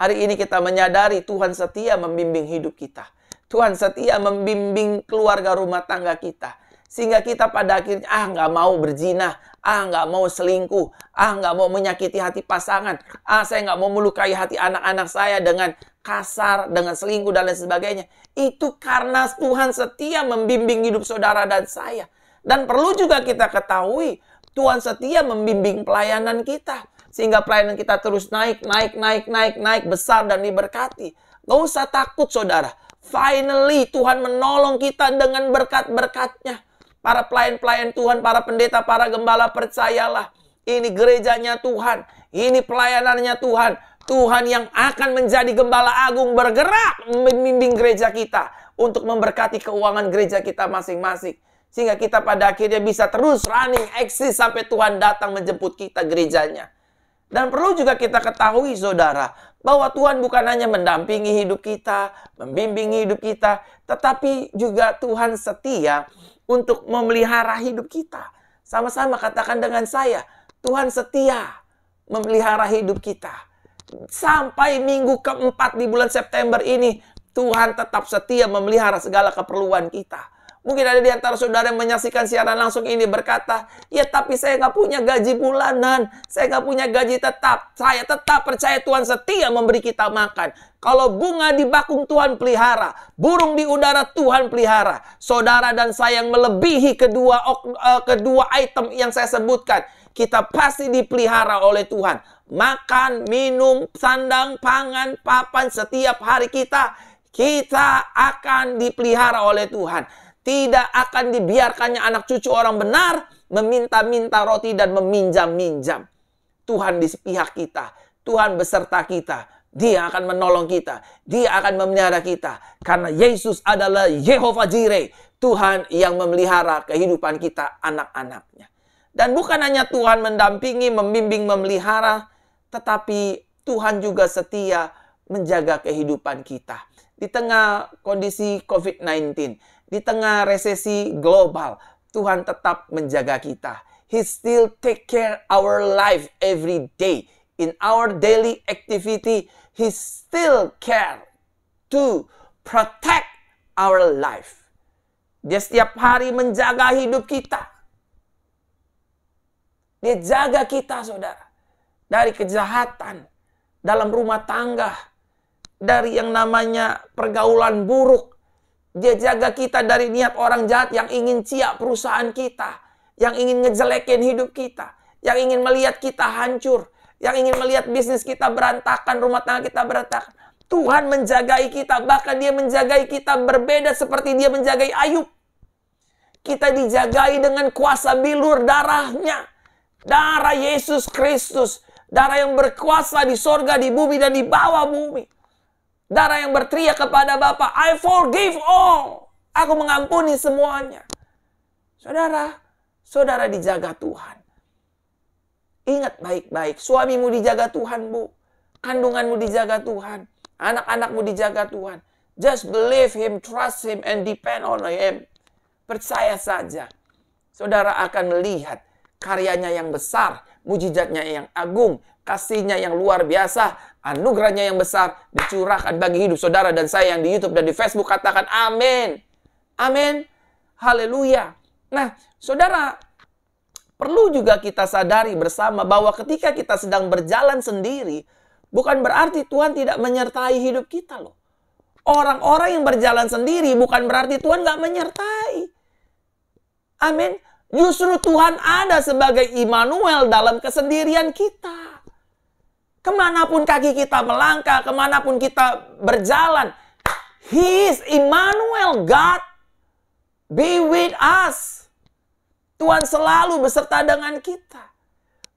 Hari ini kita menyadari Tuhan setia membimbing hidup kita. Tuhan setia membimbing keluarga rumah tangga kita. Sehingga kita pada akhirnya, ah nggak mau berzina, ah nggak mau selingkuh, ah nggak mau menyakiti hati pasangan, ah saya nggak mau melukai hati anak-anak saya dengan kasar, dengan selingkuh dan lain sebagainya. Itu karena Tuhan setia membimbing hidup saudara dan saya. Dan perlu juga kita ketahui, Tuhan setia membimbing pelayanan kita. Sehingga pelayanan kita terus naik, naik, naik, naik, naik, besar dan diberkati. Gak usah takut saudara. Finally Tuhan menolong kita dengan berkat-berkatnya. Para pelayan-pelayan Tuhan, para pendeta, para gembala percayalah. Ini gerejanya Tuhan. Ini pelayanannya Tuhan. Tuhan yang akan menjadi gembala agung bergerak membimbing gereja kita untuk memberkati keuangan gereja kita masing-masing. Sehingga kita pada akhirnya bisa terus running eksis sampai Tuhan datang menjemput kita gerejanya. Dan perlu juga kita ketahui saudara, bahwa Tuhan bukan hanya mendampingi hidup kita, membimbing hidup kita, tetapi juga Tuhan setia untuk memelihara hidup kita. Sama-sama katakan dengan saya, Tuhan setia memelihara hidup kita. Sampai minggu keempat di bulan September ini, Tuhan tetap setia memelihara segala keperluan kita. Mungkin ada di antara saudara yang menyaksikan siaran langsung ini berkata, ya tapi saya nggak punya gaji bulanan, saya nggak punya gaji tetap, saya tetap percaya Tuhan setia memberi kita makan. Kalau bunga di bakung Tuhan pelihara, burung di udara Tuhan pelihara. Saudara dan saya yang melebihi kedua eh, kedua item yang saya sebutkan, kita pasti dipelihara oleh Tuhan. Makan, minum, sandang, pangan, papan setiap hari kita, kita akan dipelihara oleh Tuhan. Tidak akan dibiarkannya anak cucu orang benar meminta-minta roti dan meminjam-minjam. Tuhan di pihak kita. Tuhan beserta kita. Dia akan menolong kita. Dia akan memelihara kita. Karena Yesus adalah Yehova Jireh. Tuhan yang memelihara kehidupan kita anak-anaknya. Dan bukan hanya Tuhan mendampingi, membimbing, memelihara. Tetapi Tuhan juga setia menjaga kehidupan kita. Di tengah kondisi COVID-19 di tengah resesi global, Tuhan tetap menjaga kita. He still take care our life every day. In our daily activity, He still care to protect our life. Dia setiap hari menjaga hidup kita. Dia jaga kita, saudara. Dari kejahatan, dalam rumah tangga, dari yang namanya pergaulan buruk, dia jaga kita dari niat orang jahat yang ingin ciak perusahaan kita, yang ingin ngejelekin hidup kita, yang ingin melihat kita hancur, yang ingin melihat bisnis kita berantakan, rumah tangga kita berantakan. Tuhan menjagai kita, bahkan dia menjagai kita berbeda seperti dia menjagai Ayub. Kita dijagai dengan kuasa bilur darahnya. Darah Yesus Kristus. Darah yang berkuasa di sorga, di bumi, dan di bawah bumi. Darah yang berteriak kepada Bapa, I forgive all. Aku mengampuni semuanya. Saudara, saudara dijaga Tuhan. Ingat baik-baik, suamimu dijaga Tuhan, Bu. Kandunganmu dijaga Tuhan. Anak-anakmu dijaga Tuhan. Just believe Him, trust Him, and depend on Him. Percaya saja. Saudara akan melihat karyanya yang besar, mujizatnya yang agung, kasihnya yang luar biasa, anugerahnya yang besar dicurahkan bagi hidup saudara dan saya yang di YouTube dan di Facebook katakan amin. Amin. Haleluya. Nah, saudara, perlu juga kita sadari bersama bahwa ketika kita sedang berjalan sendiri, bukan berarti Tuhan tidak menyertai hidup kita loh. Orang-orang yang berjalan sendiri bukan berarti Tuhan gak menyertai. Amin. Justru Tuhan ada sebagai Immanuel dalam kesendirian kita. Kemanapun kaki kita melangkah, kemanapun kita berjalan, He is Immanuel, God be with us. Tuhan selalu beserta dengan kita.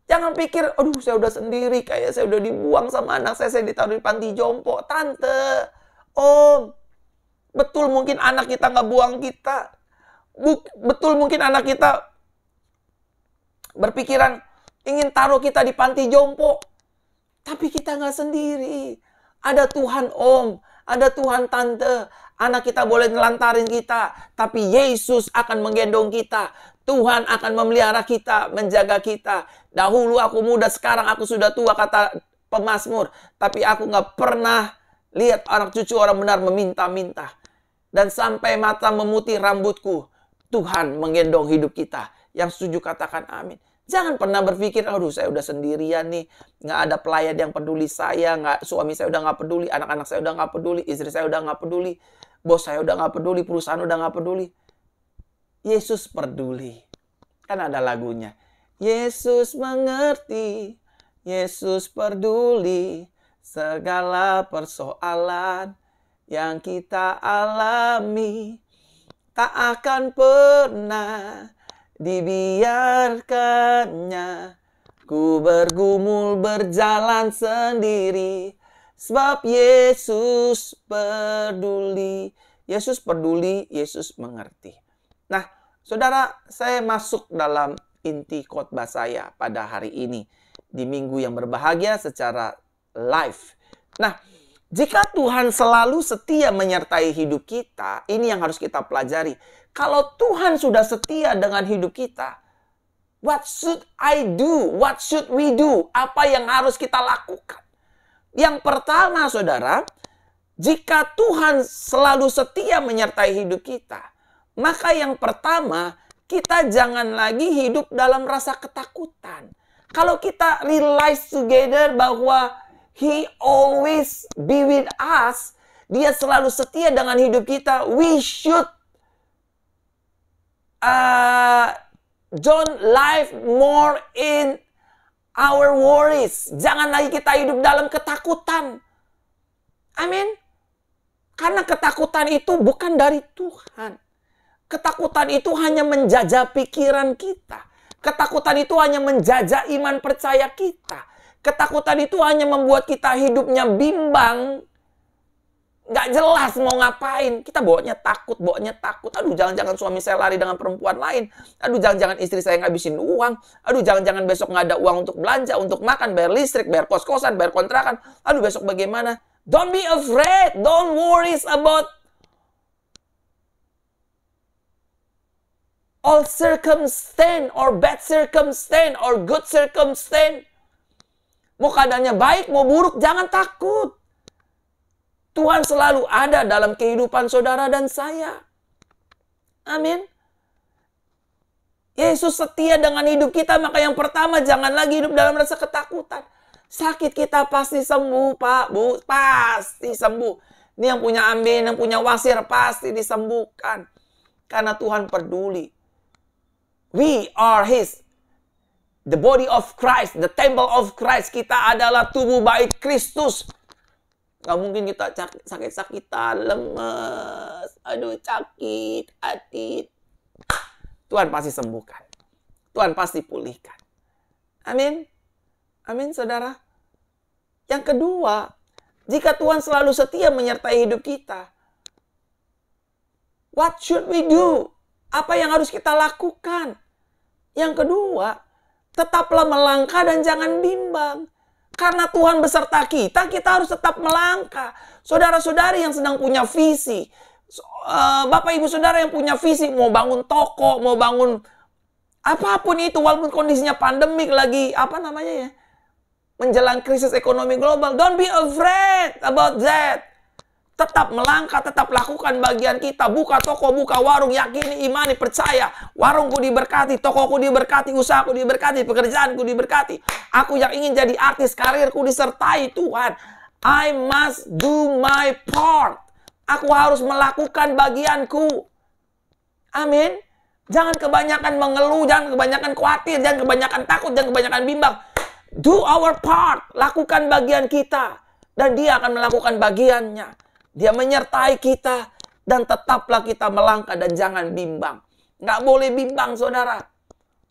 Jangan pikir, aduh saya udah sendiri, kayak saya udah dibuang sama anak saya, saya ditaruh di panti jompo. Tante, om, betul mungkin anak kita nggak buang kita. Buk, betul mungkin anak kita berpikiran ingin taruh kita di panti jompo. Tapi kita nggak sendiri. Ada Tuhan Om, ada Tuhan Tante. Anak kita boleh ngelantarin kita, tapi Yesus akan menggendong kita. Tuhan akan memelihara kita, menjaga kita. Dahulu aku muda, sekarang aku sudah tua, kata Pemasmur. Tapi aku nggak pernah lihat anak cucu orang benar meminta-minta. Dan sampai mata memutih rambutku, Tuhan menggendong hidup kita. Yang setuju katakan amin. Jangan pernah berpikir, aduh saya udah sendirian nih, nggak ada pelayan yang peduli saya, nggak suami saya udah nggak peduli, anak-anak saya udah nggak peduli, istri saya udah nggak peduli, bos saya udah nggak peduli, perusahaan udah nggak peduli. Yesus peduli. Kan ada lagunya. Yesus mengerti, Yesus peduli segala persoalan yang kita alami tak akan pernah dibiarkannya ku bergumul berjalan sendiri sebab Yesus peduli Yesus peduli Yesus mengerti nah saudara saya masuk dalam inti khotbah saya pada hari ini di minggu yang berbahagia secara live nah jika Tuhan selalu setia menyertai hidup kita, ini yang harus kita pelajari. Kalau Tuhan sudah setia dengan hidup kita, what should I do? What should we do? Apa yang harus kita lakukan? Yang pertama, saudara, jika Tuhan selalu setia menyertai hidup kita, maka yang pertama kita jangan lagi hidup dalam rasa ketakutan. Kalau kita realize together bahwa He always be with us, Dia selalu setia dengan hidup kita, we should uh, don't live more in our worries. Jangan lagi kita hidup dalam ketakutan. Amin. Karena ketakutan itu bukan dari Tuhan. Ketakutan itu hanya menjajah pikiran kita. Ketakutan itu hanya menjajah iman percaya kita. Ketakutan itu hanya membuat kita hidupnya bimbang nggak jelas mau ngapain. Kita bawanya takut, bawanya takut. Aduh, jangan-jangan suami saya lari dengan perempuan lain. Aduh, jangan-jangan istri saya ngabisin uang. Aduh, jangan-jangan besok nggak ada uang untuk belanja, untuk makan, bayar listrik, bayar kos-kosan, bayar kontrakan. Aduh, besok bagaimana? Don't be afraid. Don't worry about all circumstance or bad circumstance or good circumstance. Mau keadaannya baik, mau buruk, jangan takut. Tuhan selalu ada dalam kehidupan saudara dan saya. Amin. Yesus setia dengan hidup kita, maka yang pertama jangan lagi hidup dalam rasa ketakutan. Sakit kita pasti sembuh, Pak, Bu, pasti sembuh. Ini yang punya amin, yang punya wasir pasti disembuhkan. Karena Tuhan peduli. We are His. The body of Christ, the temple of Christ. Kita adalah tubuh baik Kristus Gak mungkin kita sakit-sakitan, lemes, aduh sakit, hati. Tuhan pasti sembuhkan. Tuhan pasti pulihkan. Amin. Amin, saudara. Yang kedua, jika Tuhan selalu setia menyertai hidup kita, what should we do? Apa yang harus kita lakukan? Yang kedua, tetaplah melangkah dan jangan bimbang. Karena Tuhan beserta kita, kita harus tetap melangkah. Saudara-saudari yang sedang punya visi, eh, Bapak Ibu Saudara yang punya visi, mau bangun toko, mau bangun apapun itu, walaupun kondisinya pandemik lagi, apa namanya ya, menjelang krisis ekonomi global, don't be afraid about that tetap melangkah, tetap lakukan bagian kita. Buka toko, buka warung, yakini, imani, percaya. Warungku diberkati, tokoku diberkati, usahaku diberkati, pekerjaanku diberkati. Aku yang ingin jadi artis, karirku disertai Tuhan. I must do my part. Aku harus melakukan bagianku. Amin. Jangan kebanyakan mengeluh, jangan kebanyakan khawatir, jangan kebanyakan takut, jangan kebanyakan bimbang. Do our part, lakukan bagian kita dan dia akan melakukan bagiannya. Dia menyertai kita dan tetaplah kita melangkah dan jangan bimbang. Nggak boleh bimbang saudara.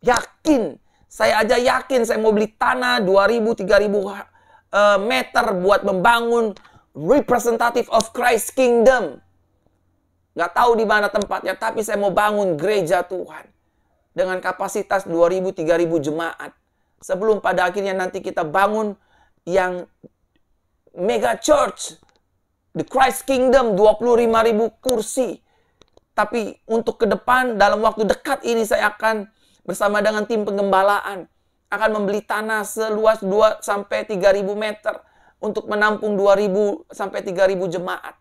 Yakin. Saya aja yakin saya mau beli tanah 2000 3000 uh, meter buat membangun representative of Christ kingdom. Nggak tahu di mana tempatnya, tapi saya mau bangun gereja Tuhan. Dengan kapasitas 2000 3000 jemaat. Sebelum pada akhirnya nanti kita bangun yang mega church The Christ Kingdom 25 ribu kursi. Tapi untuk ke depan dalam waktu dekat ini saya akan bersama dengan tim penggembalaan akan membeli tanah seluas 2 sampai ribu meter untuk menampung ribu sampai ribu jemaat.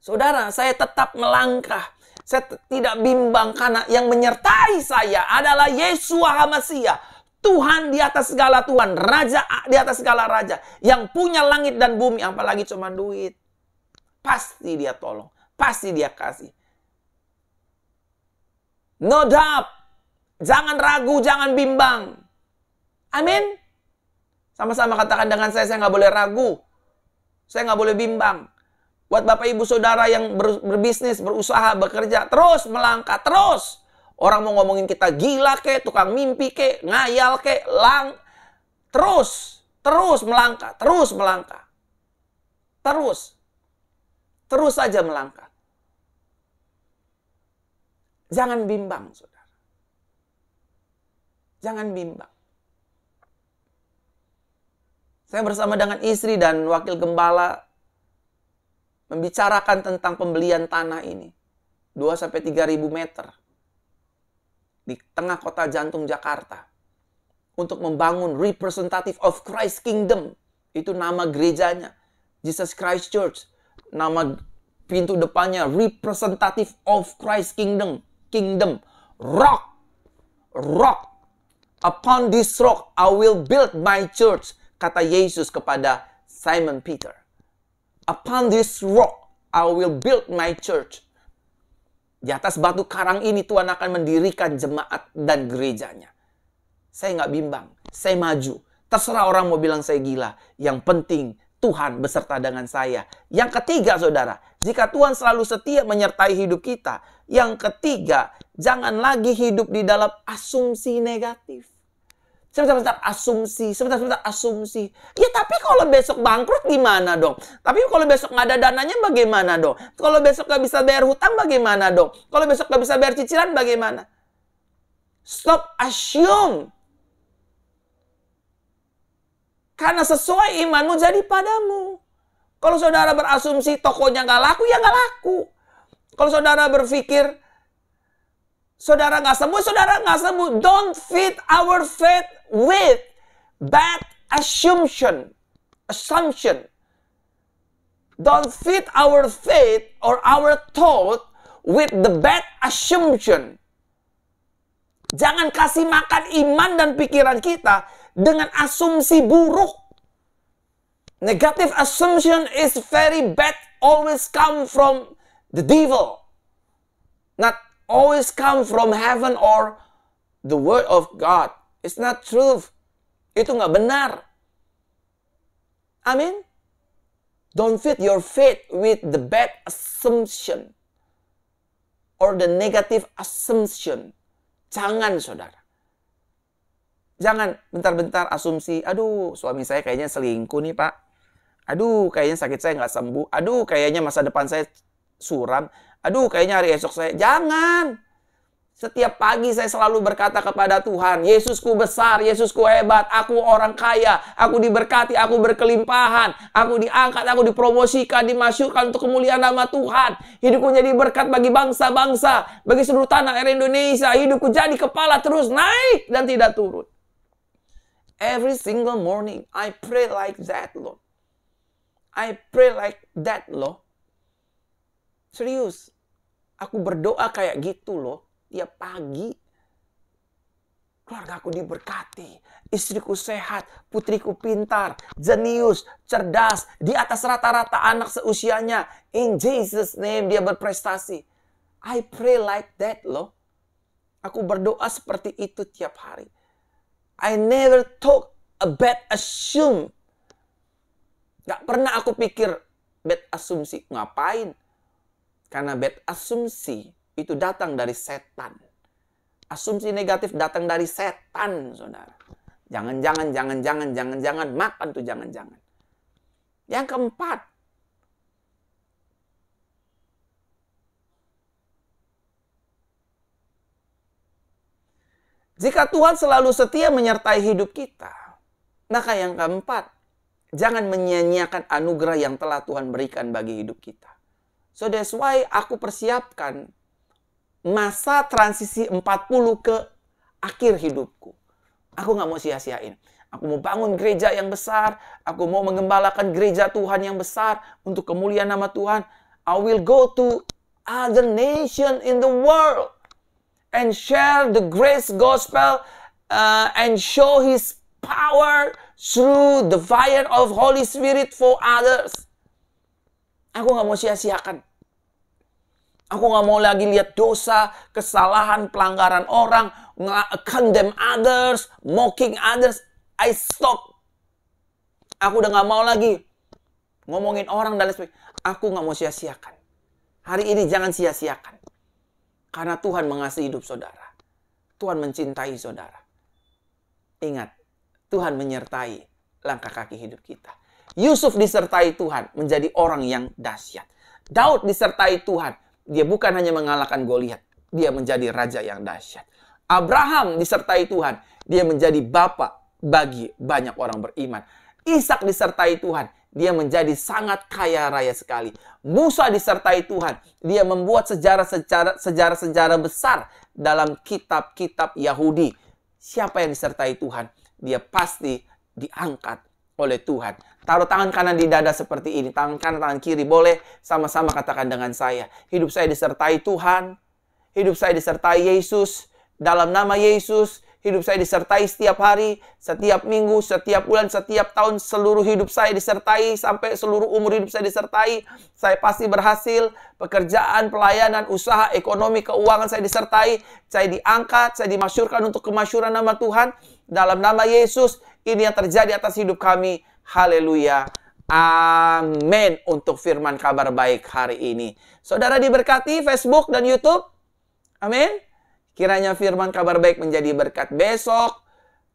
Saudara, saya tetap melangkah. Saya tidak bimbang karena yang menyertai saya adalah Yesus HaMasiah Tuhan di atas segala Tuhan, Raja di atas segala Raja, yang punya langit dan bumi, apalagi cuma duit. Pasti dia tolong, pasti dia kasih. No doubt, jangan ragu, jangan bimbang. Amin. Sama-sama katakan dengan saya, saya nggak boleh ragu. Saya nggak boleh bimbang. Buat Bapak Ibu Saudara yang berbisnis, berusaha, bekerja, terus melangkah, terus. Orang mau ngomongin kita gila ke tukang mimpi ke ngayal ke lang. Terus, terus melangkah, terus melangkah. Terus. Terus saja melangkah. Jangan bimbang, saudara. Jangan bimbang. Saya bersama dengan istri dan wakil gembala membicarakan tentang pembelian tanah ini. 2 3 ribu meter di tengah kota jantung Jakarta untuk membangun representative of Christ Kingdom. Itu nama gerejanya. Jesus Christ Church. Nama pintu depannya representative of Christ Kingdom. Kingdom. Rock. Rock. Upon this rock I will build my church. Kata Yesus kepada Simon Peter. Upon this rock I will build my church. Di atas batu karang ini Tuhan akan mendirikan jemaat dan gerejanya. Saya nggak bimbang, saya maju. Terserah orang mau bilang saya gila. Yang penting Tuhan beserta dengan saya. Yang ketiga saudara, jika Tuhan selalu setia menyertai hidup kita. Yang ketiga, jangan lagi hidup di dalam asumsi negatif. Sebentar, sebentar, asumsi. Sebentar, sebentar, asumsi. Ya tapi kalau besok bangkrut gimana dong? Tapi kalau besok nggak ada dananya bagaimana dong? Kalau besok nggak bisa bayar hutang bagaimana dong? Kalau besok nggak bisa bayar cicilan bagaimana? Stop assume. Karena sesuai imanmu jadi padamu. Kalau saudara berasumsi tokonya nggak laku, ya nggak laku. Kalau saudara berpikir, saudara nggak sembuh, saudara nggak sembuh. Don't feed our faith with bad assumption. Assumption. Don't fit our faith or our thought with the bad assumption. Jangan kasih makan iman dan pikiran kita dengan asumsi buruk. Negative assumption is very bad, always come from the devil. Not always come from heaven or the word of God. It's not truth. Itu nggak benar. Amin. Don't fit your faith with the bad assumption or the negative assumption. Jangan, saudara. Jangan bentar-bentar asumsi, aduh suami saya kayaknya selingkuh nih pak. Aduh kayaknya sakit saya nggak sembuh. Aduh kayaknya masa depan saya suram. Aduh kayaknya hari esok saya. Jangan. Setiap pagi saya selalu berkata kepada Tuhan, Yesusku besar, Yesusku hebat, aku orang kaya, aku diberkati, aku berkelimpahan, aku diangkat, aku dipromosikan, dimasyurkan untuk kemuliaan nama Tuhan. Hidupku jadi berkat bagi bangsa-bangsa, bagi seluruh tanah air Indonesia. Hidupku jadi kepala terus naik dan tidak turun. Every single morning I pray like that, Lord. I pray like that, Lord. Serius, aku berdoa kayak gitu loh tiap pagi keluarga aku diberkati, istriku sehat, putriku pintar, jenius, cerdas, di atas rata-rata anak seusianya. In Jesus name dia berprestasi. I pray like that loh. Aku berdoa seperti itu tiap hari. I never took a bad assume. Gak pernah aku pikir bad asumsi. Ngapain? Karena bad asumsi itu datang dari setan. Asumsi negatif datang dari setan, saudara. Jangan-jangan, jangan-jangan, jangan-jangan, makan tuh jangan-jangan. Yang keempat, Jika Tuhan selalu setia menyertai hidup kita, maka yang keempat, jangan menyia-nyiakan anugerah yang telah Tuhan berikan bagi hidup kita. So that's why aku persiapkan masa transisi 40 ke akhir hidupku. Aku nggak mau sia-siain. Aku mau bangun gereja yang besar. Aku mau mengembalakan gereja Tuhan yang besar untuk kemuliaan nama Tuhan. I will go to other nation in the world and share the grace gospel uh, and show His power through the fire of Holy Spirit for others. Aku nggak mau sia-siakan Aku nggak mau lagi lihat dosa, kesalahan, pelanggaran orang, condemn others, mocking others. I stop. Aku udah nggak mau lagi ngomongin orang dan lain sebagainya. Aku nggak mau sia-siakan. Hari ini jangan sia-siakan. Karena Tuhan mengasihi hidup saudara. Tuhan mencintai saudara. Ingat, Tuhan menyertai langkah kaki hidup kita. Yusuf disertai Tuhan menjadi orang yang dahsyat. Daud disertai Tuhan dia bukan hanya mengalahkan Goliat, dia menjadi raja yang dahsyat. Abraham disertai Tuhan, dia menjadi bapa bagi banyak orang beriman. Ishak disertai Tuhan, dia menjadi sangat kaya raya sekali. Musa disertai Tuhan, dia membuat sejarah-sejarah sejarah-sejarah besar dalam kitab-kitab Yahudi. Siapa yang disertai Tuhan, dia pasti diangkat oleh Tuhan. Taruh tangan kanan di dada seperti ini. Tangan kanan, tangan kiri. Boleh sama-sama katakan dengan saya. Hidup saya disertai Tuhan. Hidup saya disertai Yesus. Dalam nama Yesus. Hidup saya disertai setiap hari, setiap minggu, setiap bulan, setiap tahun. Seluruh hidup saya disertai. Sampai seluruh umur hidup saya disertai. Saya pasti berhasil. Pekerjaan, pelayanan, usaha, ekonomi, keuangan saya disertai. Saya diangkat, saya dimasyurkan untuk kemasyuran nama Tuhan. Dalam nama Yesus, ini yang terjadi atas hidup kami. Haleluya. Amin untuk firman kabar baik hari ini. Saudara diberkati Facebook dan YouTube. Amin. Kiranya firman kabar baik menjadi berkat besok.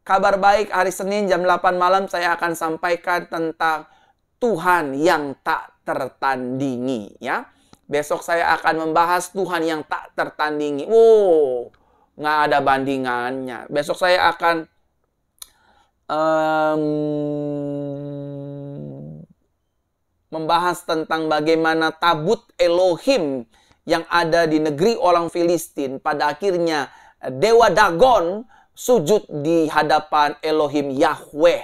Kabar baik hari Senin jam 8 malam saya akan sampaikan tentang Tuhan yang tak tertandingi ya. Besok saya akan membahas Tuhan yang tak tertandingi. Wow, nggak ada bandingannya. Besok saya akan um, membahas tentang bagaimana tabut Elohim yang ada di negeri orang Filistin pada akhirnya dewa Dagon sujud di hadapan Elohim Yahweh.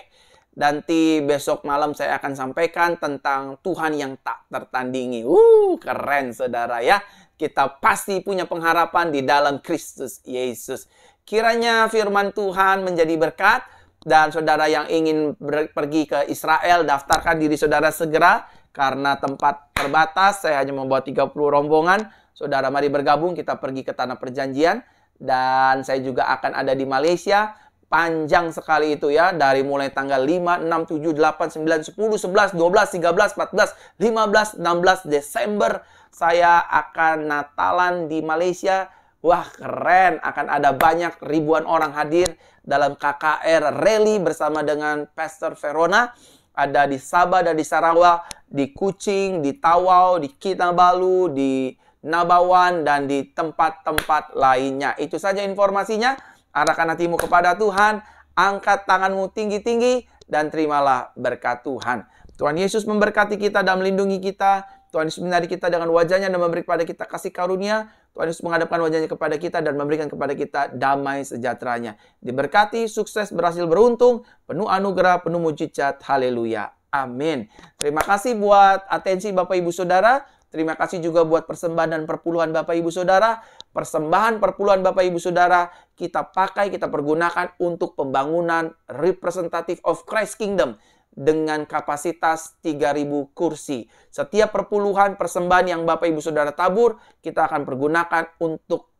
Nanti besok malam saya akan sampaikan tentang Tuhan yang tak tertandingi. Uh, keren saudara ya. Kita pasti punya pengharapan di dalam Kristus Yesus. Kiranya firman Tuhan menjadi berkat dan saudara yang ingin pergi ke Israel daftarkan diri saudara segera karena tempat terbatas, saya hanya membawa 30 rombongan. Saudara, mari bergabung, kita pergi ke tanah perjanjian. Dan saya juga akan ada di Malaysia. Panjang sekali itu ya, dari mulai tanggal 5, 6, 7, 8, 9, 10, 11, 12, 13, 14, 15, 16 Desember. Saya akan Natalan di Malaysia. Wah keren, akan ada banyak ribuan orang hadir dalam KKR Rally bersama dengan Pastor Verona. Ada di Sabah dan di Sarawak, di Kucing, di Tawau, di Kinabalu, di Nabawan, dan di tempat-tempat lainnya. Itu saja informasinya. Arahkan hatimu kepada Tuhan, angkat tanganmu tinggi-tinggi, dan terimalah berkat Tuhan. Tuhan Yesus memberkati kita dan melindungi kita. Tuhan Yesus menari kita dengan wajahnya dan memberi kepada kita kasih karunia. Tuhan Yesus menghadapkan wajahnya kepada kita dan memberikan kepada kita damai sejahteranya. Diberkati, sukses, berhasil, beruntung, penuh anugerah, penuh mujizat. Haleluya. Amin. Terima kasih buat atensi Bapak Ibu Saudara. Terima kasih juga buat persembahan dan perpuluhan Bapak Ibu Saudara. Persembahan perpuluhan Bapak Ibu Saudara kita pakai, kita pergunakan untuk pembangunan representative of Christ Kingdom dengan kapasitas 3000 kursi. Setiap perpuluhan persembahan yang Bapak Ibu Saudara tabur, kita akan pergunakan untuk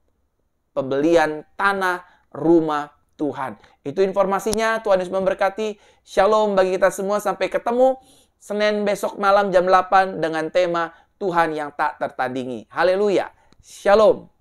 pembelian tanah, rumah, Tuhan. Itu informasinya. Tuhan Yesus memberkati. Shalom bagi kita semua. Sampai ketemu Senin besok malam jam 8 dengan tema Tuhan yang tak tertandingi. Haleluya. Shalom.